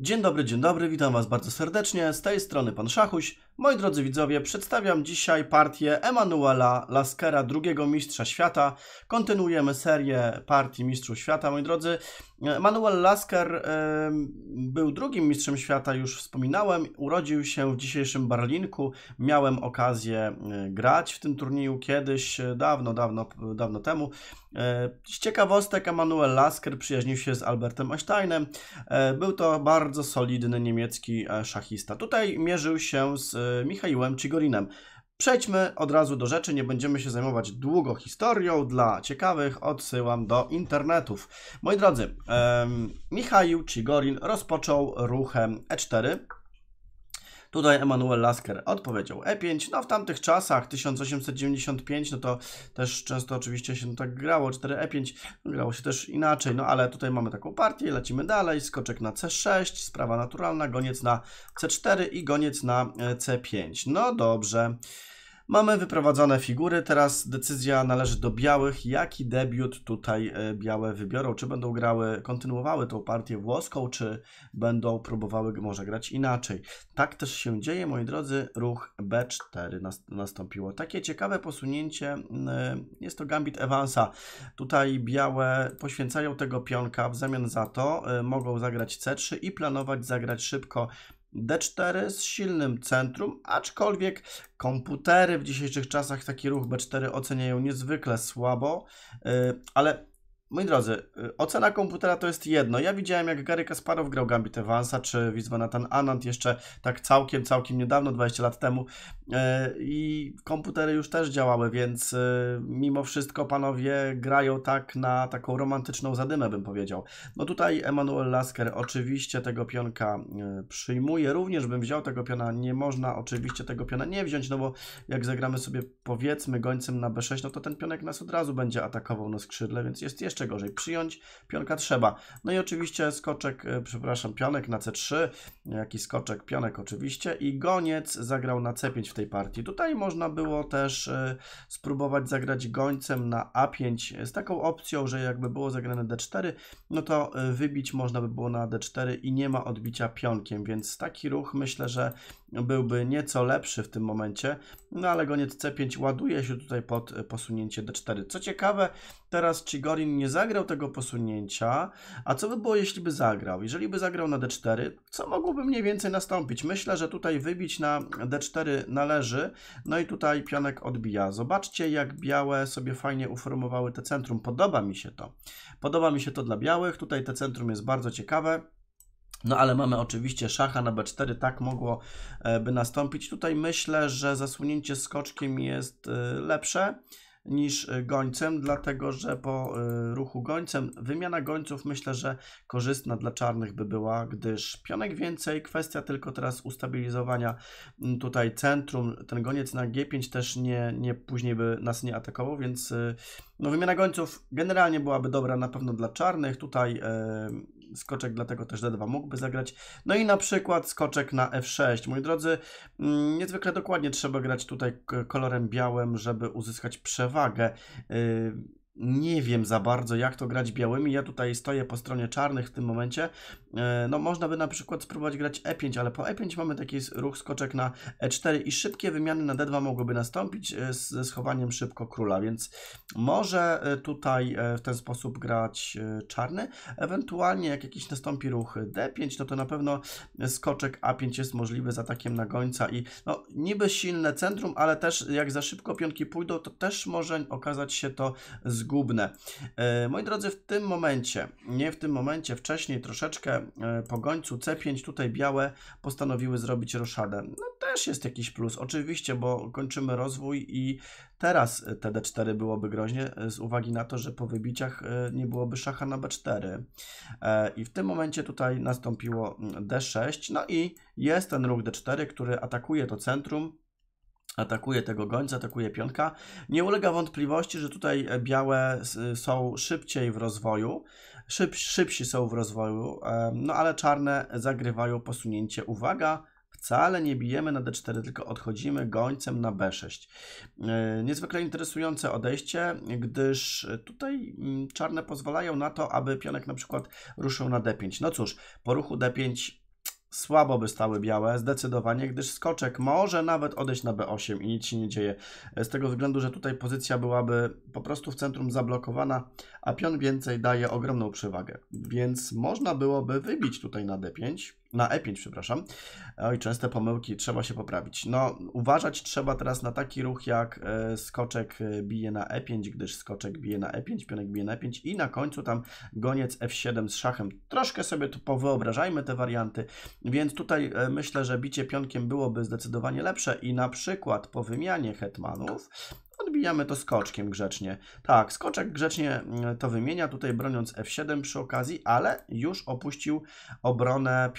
Dzień dobry, dzień dobry, witam Was bardzo serdecznie. Z tej strony pan Szachuś. Moi drodzy widzowie, przedstawiam dzisiaj partię Emanuela Laskera, drugiego mistrza świata. Kontynuujemy serię partii mistrzów świata, moi drodzy. Manuel Lasker był drugim mistrzem świata, już wspominałem. Urodził się w dzisiejszym Berlinku. Miałem okazję e, grać w tym turnieju kiedyś, e, dawno, dawno, dawno temu. E, z ciekawostek Emanuel Lasker przyjaźnił się z Albertem Einsteinem. Był to bardzo solidny niemiecki szachista. Tutaj mierzył się z Michałem Cigorinem. Przejdźmy od razu do rzeczy, nie będziemy się zajmować długo historią. Dla ciekawych odsyłam do internetów. Moi drodzy, um, Michał Chigorin rozpoczął ruchem E4. Tutaj Emanuel Lasker odpowiedział E5. No w tamtych czasach 1895, no to też często oczywiście się tak grało, 4E5, e no grało się też inaczej, no ale tutaj mamy taką partię, lecimy dalej, skoczek na C6, sprawa naturalna, goniec na C4 i goniec na e, C5. No dobrze. Mamy wyprowadzone figury, teraz decyzja należy do białych. Jaki debiut tutaj e, białe wybiorą? Czy będą grały, kontynuowały tą partię włoską, czy będą próbowały może grać inaczej? Tak też się dzieje, moi drodzy. Ruch B4 nastąpiło. Takie ciekawe posunięcie, e, jest to gambit Evansa. Tutaj białe poświęcają tego pionka, w zamian za to e, mogą zagrać C3 i planować zagrać szybko D4 z silnym centrum, aczkolwiek komputery w dzisiejszych czasach taki ruch B4 oceniają niezwykle słabo, y, ale moi drodzy, y, ocena komputera to jest jedno. Ja widziałem, jak Gary Kasparow grał Gambit Evansa, czy Nathan Anand jeszcze tak całkiem, całkiem niedawno, 20 lat temu, E, i komputery już też działały, więc e, mimo wszystko panowie grają tak na taką romantyczną zadymę, bym powiedział. No tutaj Emanuel Lasker oczywiście tego pionka e, przyjmuje, również bym wziął tego piona, nie można oczywiście tego piona nie wziąć, no bo jak zagramy sobie powiedzmy gońcem na b6, no to ten pionek nas od razu będzie atakował na skrzydle, więc jest jeszcze gorzej. Przyjąć pionka trzeba. No i oczywiście skoczek, przepraszam, pionek na c3, jakiś skoczek, pionek oczywiście i goniec zagrał na c5 w tej tej partii. Tutaj można było też e, spróbować zagrać gońcem na A5 e, z taką opcją, że jakby było zagrane D4, no to e, wybić można by było na D4 i nie ma odbicia pionkiem, więc taki ruch myślę, że byłby nieco lepszy w tym momencie, no ale goniec C5 ładuje się tutaj pod e, posunięcie D4. Co ciekawe, teraz Chigorin nie zagrał tego posunięcia, a co by było, jeśli by zagrał? Jeżeli by zagrał na D4, co mogłoby mniej więcej nastąpić? Myślę, że tutaj wybić na D4 należy, no i tutaj pionek odbija. Zobaczcie, jak białe sobie fajnie uformowały te centrum. Podoba mi się to. Podoba mi się to dla białych, tutaj te centrum jest bardzo ciekawe. No ale mamy oczywiście szacha na b4, tak mogło e, by nastąpić. Tutaj myślę, że zasunięcie skoczkiem jest e, lepsze niż e, gońcem, dlatego że po ruchu gońcem wymiana gońców myślę, że korzystna dla czarnych by była, gdyż pionek więcej, kwestia tylko teraz ustabilizowania tutaj centrum, ten goniec na g5 też nie, nie później by nas nie atakował, więc no, wymiana gońców generalnie byłaby dobra na pewno dla czarnych, tutaj skoczek dlatego też D2 mógłby zagrać. No i na przykład skoczek na F6. Moi drodzy, mm, niezwykle dokładnie trzeba grać tutaj kolorem białym, żeby uzyskać przewagę. Y, nie wiem za bardzo, jak to grać białymi. Ja tutaj stoję po stronie czarnych w tym momencie. E, no można by na przykład spróbować grać E5, ale po E5 mamy taki ruch skoczek na E4 i szybkie wymiany na D2 mogłyby nastąpić e, ze schowaniem szybko króla, więc może e, tutaj w ten sposób grać czarny, ewentualnie jak jakiś nastąpi ruch D5, no to na pewno skoczek A5 jest możliwy z atakiem na gońca i no niby silne centrum, ale też jak za szybko pionki pójdą, to też może okazać się to zgubne. Moi drodzy, w tym momencie, nie w tym momencie, wcześniej troszeczkę E, po gońcu C5, tutaj białe postanowiły zrobić roszadę. No też jest jakiś plus, oczywiście, bo kończymy rozwój i teraz te D4 byłoby groźnie, e, z uwagi na to, że po wybiciach e, nie byłoby szacha na B4. I w tym momencie tutaj nastąpiło mm, D6, no i jest ten ruch D4, który atakuje to centrum, atakuje tego gońca, atakuje pionka. Nie ulega wątpliwości, że tutaj białe są szybciej w rozwoju, Szyb, szybsi są w rozwoju, no ale czarne zagrywają posunięcie. Uwaga, wcale nie bijemy na d4, tylko odchodzimy gońcem na b6. E, niezwykle interesujące odejście, gdyż tutaj mm, czarne pozwalają na to, aby pionek na przykład ruszył na d5. No cóż, po ruchu d5 słabo by stały białe, zdecydowanie, gdyż skoczek może nawet odejść na B8 i nic się nie dzieje. Z tego względu, że tutaj pozycja byłaby po prostu w centrum zablokowana, a pion więcej daje ogromną przewagę. Więc można byłoby wybić tutaj na D5, na E5, przepraszam. Oj, no częste pomyłki, trzeba się poprawić. No, uważać trzeba teraz na taki ruch, jak e, skoczek e, bije na E5, gdyż skoczek bije na E5, pionek bije na E5 i na końcu tam goniec F7 z szachem. Troszkę sobie tu powyobrażajmy te warianty, więc tutaj e, myślę, że bicie pionkiem byłoby zdecydowanie lepsze i na przykład po wymianie hetmanów Odbijamy to skoczkiem grzecznie. Tak, skoczek grzecznie mm, to wymienia, tutaj broniąc F7 przy okazji, ale już opuścił obronę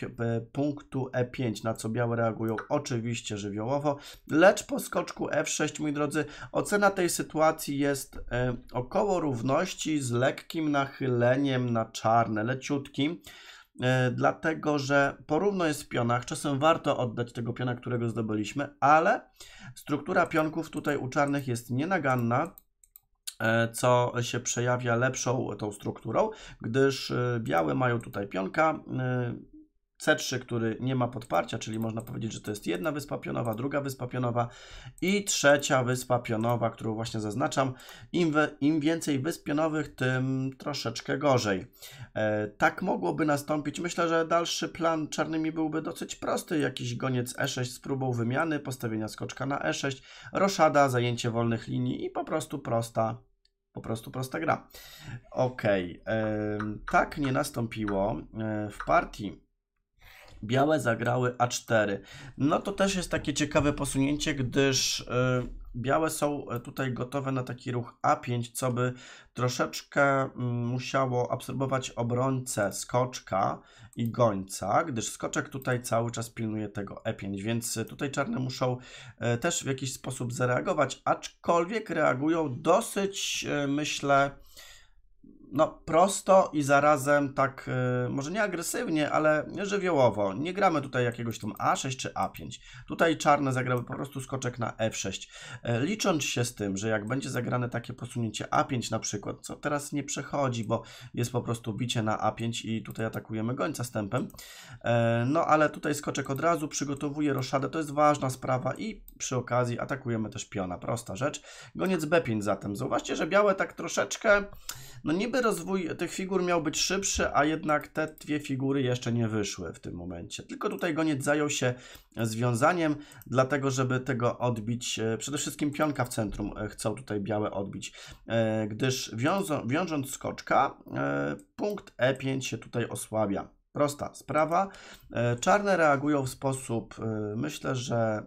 punktu E5, na co białe reagują oczywiście żywiołowo, lecz po skoczku F6, moi drodzy, ocena tej sytuacji jest y, około równości z lekkim nachyleniem na czarne, leciutkim. E, dlatego że porówno jest w pionach, czasem warto oddać tego piona, którego zdobyliśmy, ale struktura pionków tutaj u czarnych jest nienaganna, e, co się przejawia lepszą tą strukturą, gdyż e, białe mają tutaj pionka, C3, który nie ma podparcia, czyli można powiedzieć, że to jest jedna wyspa pionowa, druga wyspa pionowa i trzecia wyspa pionowa, którą właśnie zaznaczam. Im, we, im więcej wysp pionowych, tym troszeczkę gorzej. E, tak mogłoby nastąpić. Myślę, że dalszy plan czarnymi byłby dosyć prosty. Jakiś goniec E6 z próbą wymiany, postawienia skoczka na E6, roszada, zajęcie wolnych linii i po prostu prosta po prostu prosta gra. Ok, tak nie nastąpiło. E, w partii Białe zagrały A4. No to też jest takie ciekawe posunięcie, gdyż y, białe są e, tutaj gotowe na taki ruch A5, co by troszeczkę mm, musiało absorbować obrońcę skoczka i gońca, gdyż skoczek tutaj cały czas pilnuje tego E5, więc e, tutaj czarne muszą e, też w jakiś sposób zareagować, aczkolwiek reagują dosyć, myślę, no, prosto i zarazem tak, yy, może nie agresywnie, ale żywiołowo. Nie gramy tutaj jakiegoś tam A6 czy A5. Tutaj czarne zagrały po prostu skoczek na F6. Yy, e, licząc się z tym, że jak będzie zagrane takie posunięcie A5 na przykład, co teraz nie przechodzi, bo jest po prostu bicie na A5 i tutaj atakujemy gońca stępem. Yy, e, no ale tutaj skoczek od razu przygotowuje roszadę, to jest ważna sprawa i przy okazji atakujemy też piona. Prosta rzecz. Goniec B5 zatem. Zauważcie, że białe tak troszeczkę, no niby rozwój tych figur miał być szybszy, a jednak te dwie figury jeszcze nie wyszły w tym momencie. Tylko tutaj Goniec zajął się związaniem, dlatego żeby tego odbić, e, przede wszystkim pionka w centrum e, chcą tutaj białe odbić, e, gdyż wiązo, wiążąc skoczka, punkt E5 się tutaj osłabia. Prosta sprawa. Czarne reagują w sposób, myślę, że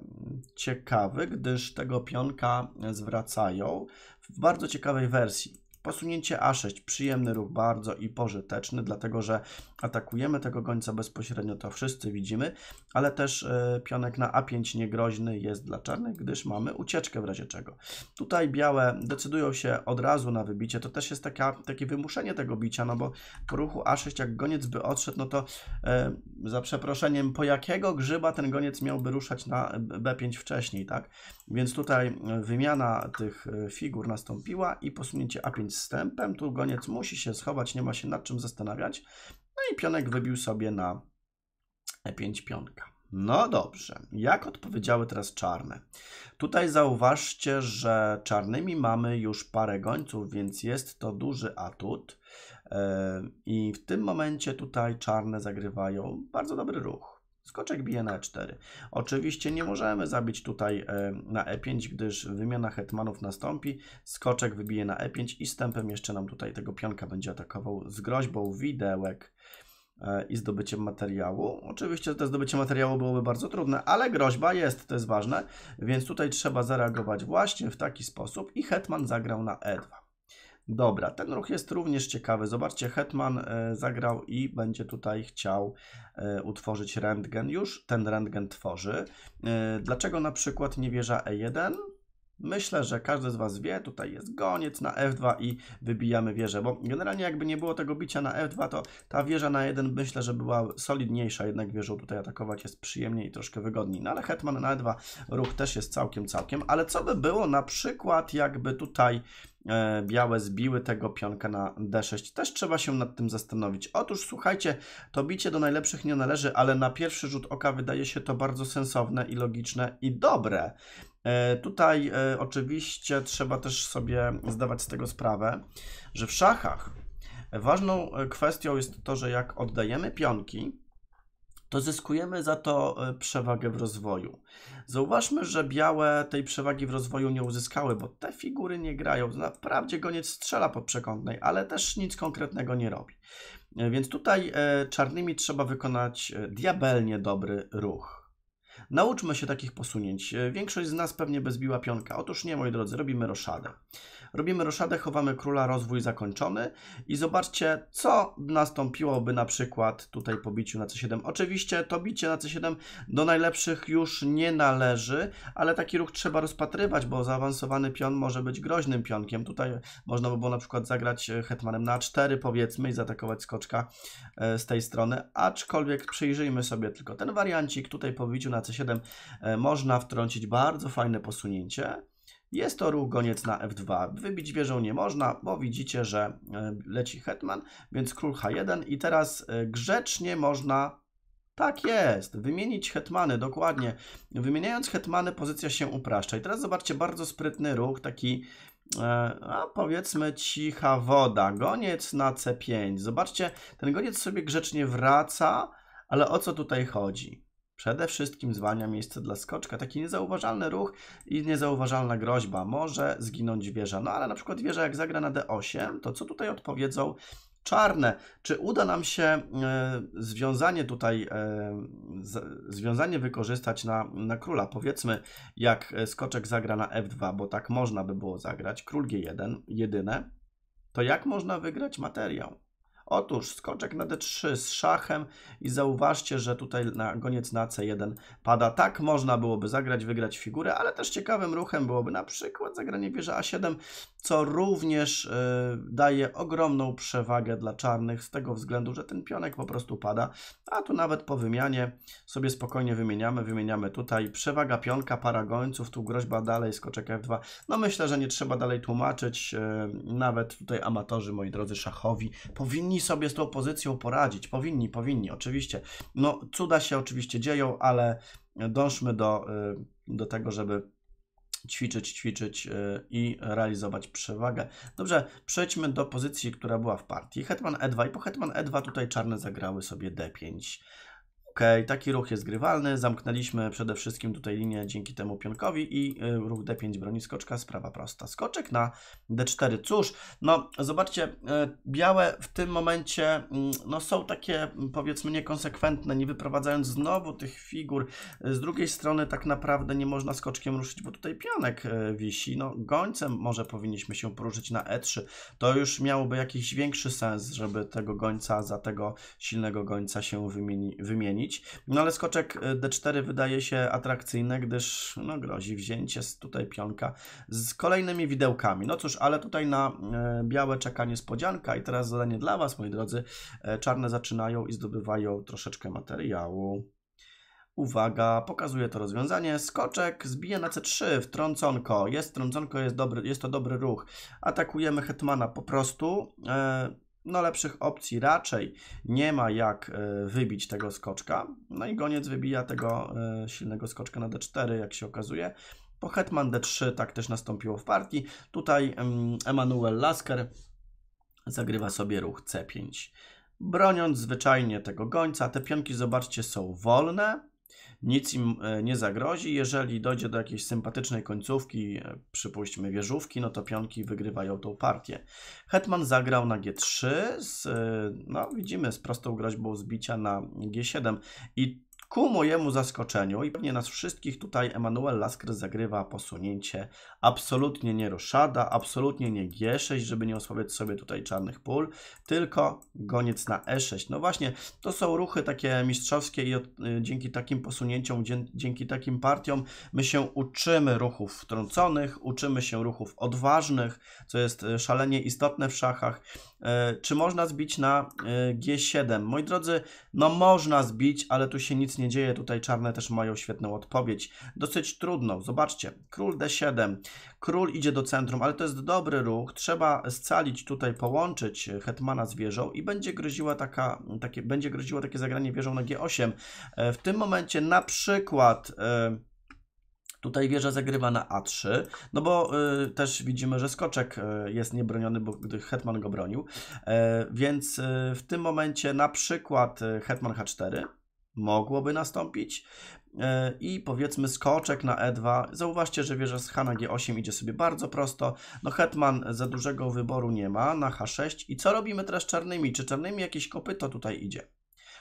ciekawy, gdyż tego pionka zwracają w bardzo ciekawej wersji. Posunięcie A6, przyjemny ruch, bardzo i pożyteczny, dlatego że atakujemy tego gońca bezpośrednio, to wszyscy widzimy, ale też e, pionek na A5 niegroźny jest dla czarnych, gdyż mamy ucieczkę w razie czego. Tutaj białe decydują się od razu na wybicie, to też jest taka, takie wymuszenie tego bicia, no bo po ruchu A6 jak goniec by odszedł, no to e, za przeproszeniem po jakiego grzyba ten goniec miałby ruszać na B5 wcześniej, tak? Więc tutaj e, wymiana tych e, figur nastąpiła i posunięcie A5 stępem. Tu goniec musi się schować, nie ma się nad czym zastanawiać. No i pionek wybił sobie na E5 pionka. No dobrze, jak odpowiedziały teraz czarne? Tutaj zauważcie, że czarnymi mamy już parę gońców, więc jest to duży atut. E, I w tym momencie tutaj czarne zagrywają bardzo dobry ruch skoczek bije na e4. Oczywiście nie możemy zabić tutaj e, na e5, gdyż wymiana hetmanów nastąpi, skoczek wybije na e5 i stępem jeszcze nam tutaj tego pionka będzie atakował z groźbą widełek e, i zdobyciem materiału. Oczywiście to zdobycie materiału byłoby bardzo trudne, ale groźba jest, to jest ważne, więc tutaj trzeba zareagować właśnie w taki sposób i hetman zagrał na e2. Dobra, ten ruch jest również ciekawy. Zobaczcie, Hetman e, zagrał i będzie tutaj chciał e, utworzyć rentgen. Już ten rentgen tworzy. E, dlaczego na przykład nie wieża E1? Myślę, że każdy z Was wie, tutaj jest goniec na F2 i wybijamy wieżę, bo generalnie jakby nie było tego bicia na F2, to ta wieża na 1 myślę, że była solidniejsza, jednak wieżą tutaj atakować jest przyjemniej i troszkę wygodniej. No ale hetman na E2 ruch też jest całkiem, całkiem, ale co by było na przykład jakby tutaj e, białe zbiły tego pionka na d6. Też trzeba się nad tym zastanowić. Otóż słuchajcie, to bicie do najlepszych nie należy, ale na pierwszy rzut oka wydaje się to bardzo sensowne i logiczne i dobre. E, tutaj e, oczywiście trzeba też sobie zdawać z tego sprawę, że w szachach ważną e, kwestią jest to, że jak oddajemy pionki, to zyskujemy za to przewagę w rozwoju. Zauważmy, że białe tej przewagi w rozwoju nie uzyskały, bo te figury nie grają. Naprawdę goniec strzela pod przekątnej, ale też nic konkretnego nie robi. Więc tutaj czarnymi trzeba wykonać diabelnie dobry ruch. Nauczmy się takich posunięć. E, większość z nas pewnie bezbiła pionka. Otóż nie, moi drodzy, robimy roszadę. Robimy roszadę, chowamy króla, rozwój zakończony i zobaczcie, co nastąpiłoby na przykład tutaj po biciu na c7. Oczywiście to bicie na c7 do najlepszych już nie należy, ale taki ruch trzeba rozpatrywać, bo zaawansowany pion może być groźnym pionkiem. Tutaj można by było na przykład zagrać e, hetmanem na a4 powiedzmy i zaatakować skoczka e, z tej strony, aczkolwiek przyjrzyjmy sobie tylko ten wariancik. Tutaj po biciu na c7 e, można wtrącić bardzo fajne posunięcie. Jest to ruch goniec na f2. Wybić wieżą nie można, bo widzicie, że e, leci hetman, więc król h1 i teraz e, grzecznie można tak jest, wymienić hetmany, dokładnie. Wymieniając hetmany pozycja się upraszcza. I teraz zobaczcie, bardzo sprytny ruch, taki e, a powiedzmy cicha woda, goniec na C5. Zobaczcie, ten goniec sobie grzecznie wraca, ale o co tutaj chodzi? Przede wszystkim zwalnia miejsce dla skoczka. Taki niezauważalny ruch i niezauważalna groźba. Może zginąć wieża. No ale na przykład wieża jak zagra na d8, to co tutaj odpowiedzą czarne? Czy uda nam się e, związanie tutaj, e, z, związanie wykorzystać na, na króla? Powiedzmy, jak skoczek zagra na f2, bo tak można by było zagrać. Król g1, jedyne. To jak można wygrać materiał? Otóż skoczek na d3 z szachem i zauważcie, że tutaj na goniec na c1 pada. Tak można byłoby zagrać, wygrać figurę, ale też ciekawym ruchem byłoby na przykład zagranie wieża a7, co również e, daje ogromną przewagę dla czarnych z tego względu, że ten pionek po prostu pada, a tu nawet po wymianie sobie spokojnie wymieniamy, wymieniamy tutaj. Przewaga pionka, para gońców, tu groźba dalej, skoczek f2. No myślę, że nie trzeba dalej tłumaczyć, e, nawet tutaj amatorzy, moi drodzy, szachowi powinni powinni sobie z tą pozycją poradzić. Powinni, powinni, oczywiście. No, cuda się oczywiście dzieją, ale e, dążmy do, e, do tego, żeby ćwiczyć, ćwiczyć e, i realizować przewagę. Dobrze, przejdźmy do pozycji, która była w partii. Hetman E2 i po Hetman E2 tutaj czarne zagrały sobie D5. Ok, taki ruch jest grywalny. Zamknęliśmy przede wszystkim tutaj linię dzięki temu pionkowi i y, ruch D5 broni skoczka, sprawa prosta. Skoczek na D4. Cóż, no zobaczcie, y, białe w tym momencie mm, no, są takie mm, powiedzmy niekonsekwentne, nie wyprowadzając znowu tych figur. Z drugiej strony tak naprawdę nie można skoczkiem ruszyć, bo tutaj pionek y, wisi. No gońcem może powinniśmy się poruszyć na E3. To już miałoby jakiś większy sens, żeby tego gońca za tego silnego gońca się wymieni, wymienić. No ale skoczek y, D4 wydaje się atrakcyjny, gdyż no, grozi wzięcie z tutaj pionka z kolejnymi widełkami. No cóż, ale tutaj na y, białe czeka niespodzianka i teraz zadanie dla Was, moi drodzy. E, czarne zaczynają i zdobywają troszeczkę materiału. Uwaga, pokazuje to rozwiązanie. Skoczek zbije na C3 w Jest trąconko, jest, dobry, jest to dobry ruch. Atakujemy hetmana po prostu. E, no lepszych opcji raczej nie ma jak e, wybić tego skoczka. No i goniec wybija tego e, silnego skoczka na d4, jak się okazuje. Po hetman d3 tak też nastąpiło w partii. Tutaj mm, Emanuel Lasker zagrywa sobie ruch c5. Broniąc zwyczajnie tego gońca, te pionki, zobaczcie, są wolne nic im e, nie zagrozi. Jeżeli dojdzie do jakiejś sympatycznej końcówki, e, przypuśćmy wieżówki, no to pionki wygrywają tą partię. Hetman zagrał na G3, z, e, no widzimy, z prostą groźbą zbicia na G7 i Ku mojemu zaskoczeniu i pewnie nas wszystkich tutaj Emanuel Lasker zagrywa posunięcie absolutnie nie roszada, absolutnie nie G6, żeby nie osłabiać sobie tutaj czarnych pól, tylko goniec na E6. No właśnie, to są ruchy takie mistrzowskie i od, y, dzięki takim posunięciom, dzięki takim partiom my się uczymy ruchów wtrąconych, uczymy się ruchów odważnych, co jest y, szalenie istotne w szachach. E, czy można zbić na y, G7? Moi drodzy, no można zbić, ale tu się nic nie dzieje. Tutaj czarne też mają świetną odpowiedź. Dosyć trudno Zobaczcie. Król d7. Król idzie do centrum, ale to jest dobry ruch. Trzeba scalić tutaj, połączyć hetmana z wieżą i będzie groziła taka, takie, będzie groziło takie zagranie wieżą na g8. E, w tym momencie na przykład... E, tutaj wieża zagrywa na A3, no bo y, też widzimy, że skoczek y, jest niebroniony, bo gdy Hetman go bronił. Y, więc w tym momencie na przykład Hetman H4, mogłoby nastąpić. E, I powiedzmy skoczek na E2. Zauważcie, że wieża z H na G8 idzie sobie bardzo prosto. No hetman za dużego wyboru nie ma na H6. I co robimy teraz czarnymi? Czy czarnymi jakieś kopyto tutaj idzie?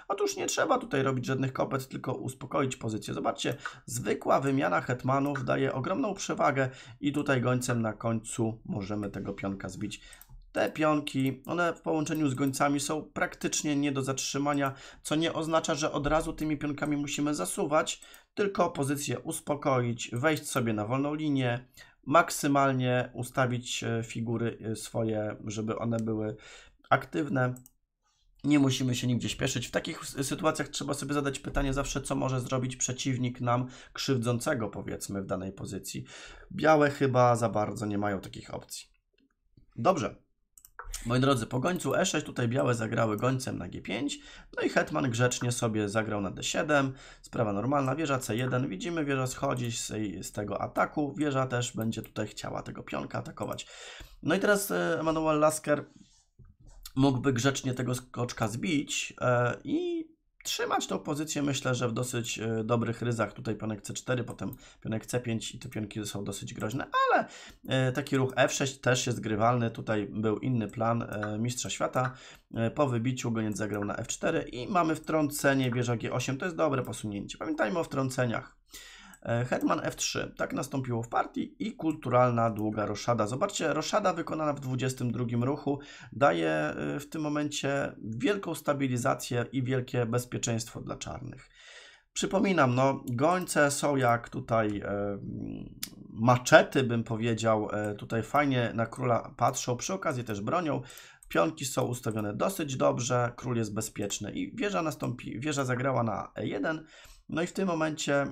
Otóż nie trzeba tutaj robić żadnych kopet, tylko uspokoić pozycję. Zobaczcie, zwykła wymiana hetmanów daje ogromną przewagę i tutaj gońcem na końcu możemy tego pionka zbić. Te pionki, one w połączeniu z gońcami są praktycznie nie do zatrzymania, co nie oznacza, że od razu tymi pionkami musimy zasuwać, tylko pozycję uspokoić, wejść sobie na wolną linię, maksymalnie ustawić e, figury e, swoje, żeby one były aktywne. Nie musimy się nigdzie śpieszyć. W takich sytuacjach trzeba sobie zadać pytanie zawsze, co może zrobić przeciwnik nam krzywdzącego, powiedzmy, w danej pozycji. Białe chyba za bardzo nie mają takich opcji. Dobrze, Moi drodzy, po gońcu e6 tutaj białe zagrały gońcem na g5, no i hetman grzecznie sobie zagrał na d7, sprawa normalna, wieża c1, widzimy wieża schodzi z, z tego ataku, wieża też będzie tutaj chciała tego pionka atakować. No i teraz Emanuel Lasker mógłby grzecznie tego skoczka zbić e, i trzymać tą pozycję, myślę, że w dosyć e, dobrych ryzach. Tutaj pionek C4, potem pionek C5 i te pionki są dosyć groźne, ale e, taki ruch F6 też jest grywalny. Tutaj był inny plan e, Mistrza Świata. Po wybiciu goniec zagrał na F4 i mamy wtrącenie wieża G8. To jest dobre posunięcie. Pamiętajmy o wtrąceniach. E, Hetman F3. Tak nastąpiło w partii i kulturalna długa roszada. Zobaczcie, roszada wykonana w 22 ruchu daje e, w tym momencie wielką stabilizację i wielkie bezpieczeństwo dla czarnych. Przypominam, no, gońce są jak tutaj e, maczety, bym powiedział, e, tutaj fajnie na króla patrzą, przy okazji też bronią. Pionki są ustawione dosyć dobrze, król jest bezpieczny i wieża nastąpi, wieża zagrała na E1, no i w tym momencie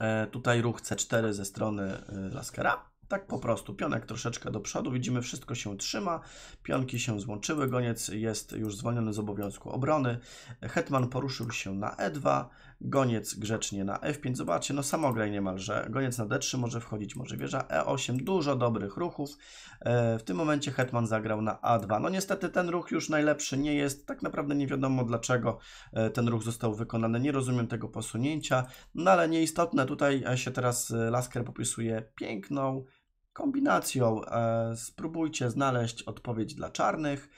E, tutaj ruch C4 ze strony e, Laskera. Tak po prostu, pionek troszeczkę do przodu, widzimy wszystko się trzyma, pionki się złączyły, goniec jest już zwolniony z obowiązku obrony, hetman poruszył się na E2, Goniec grzecznie na F5. Zobaczcie, no samograj niemalże. Goniec na D3 może wchodzić, może wieża E8. Dużo dobrych ruchów. E, w tym momencie hetman zagrał na A2. No niestety ten ruch już najlepszy nie jest. Tak naprawdę nie wiadomo dlaczego e, ten ruch został wykonany. Nie rozumiem tego posunięcia. No ale nieistotne. Tutaj e, się teraz Lasker popisuje piękną kombinacją. Spróbujcie znaleźć odpowiedź dla czarnych.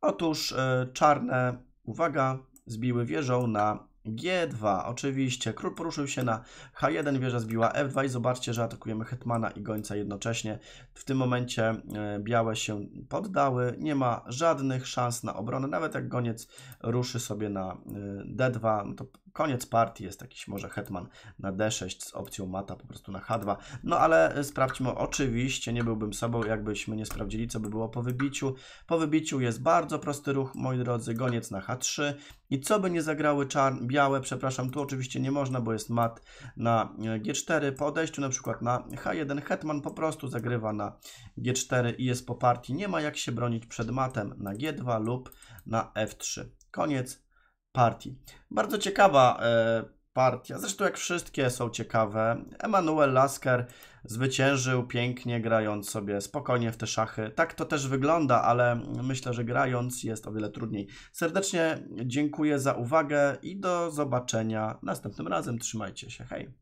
Otóż czarne, uwaga, zbiły wieżą na G2, oczywiście. Król poruszył się na H1, wieża zbiła F2 i zobaczcie, że atakujemy hetmana i gońca jednocześnie. W tym momencie e, białe się poddały, nie ma żadnych szans na obronę, nawet jak goniec ruszy sobie na e, D2, no to koniec partii, jest jakiś może hetman na d6 z opcją mata po prostu na h2. No ale sprawdźmy, oczywiście nie byłbym sobą, jakbyśmy nie sprawdzili, co by było po wybiciu. Po wybiciu jest bardzo prosty ruch, moi drodzy, goniec na h3. I co by nie zagrały czar białe, przepraszam, tu oczywiście nie można, bo jest mat na e, g4. Po odejściu na przykład na h1 hetman po prostu zagrywa na g4 i jest po partii. Nie ma jak się bronić przed matem na g2 lub na f3. Koniec partii. Bardzo ciekawa e, partia, zresztą jak wszystkie są ciekawe. Emanuel Lasker zwyciężył pięknie, grając sobie spokojnie w te szachy. Tak to też wygląda, ale myślę, że grając jest o wiele trudniej. Serdecznie dziękuję za uwagę i do zobaczenia następnym razem. Trzymajcie się, hej!